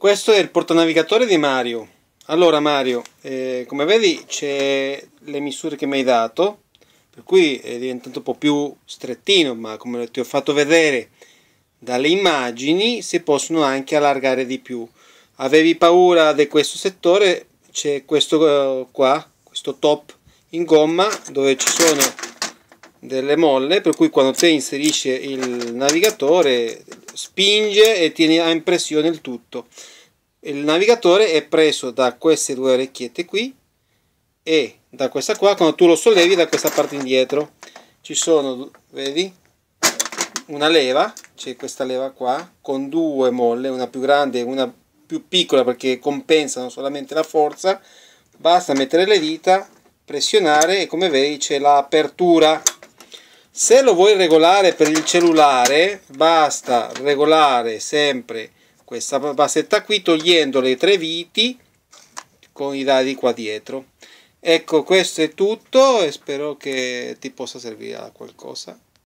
Questo è il portanavigatore di Mario. Allora Mario, eh, come vedi c'è le misure che mi hai dato, per cui è eh, diventato un po' più strettino, ma come ti ho fatto vedere dalle immagini si possono anche allargare di più. Avevi paura di questo settore, c'è questo eh, qua, questo top in gomma dove ci sono delle molle per cui quando te inserisci il navigatore spinge e tiene a impressione il tutto. Il navigatore è preso da queste due orecchiette qui e da questa qua, quando tu lo sollevi da questa parte indietro ci sono, vedi, una leva, c'è questa leva qua, con due molle, una più grande e una più piccola perché compensano solamente la forza, basta mettere le dita, pressionare e come vedi c'è l'apertura se lo vuoi regolare per il cellulare basta regolare sempre questa bassetta qui togliendo le tre viti con i dadi qua dietro ecco questo è tutto e spero che ti possa servire a qualcosa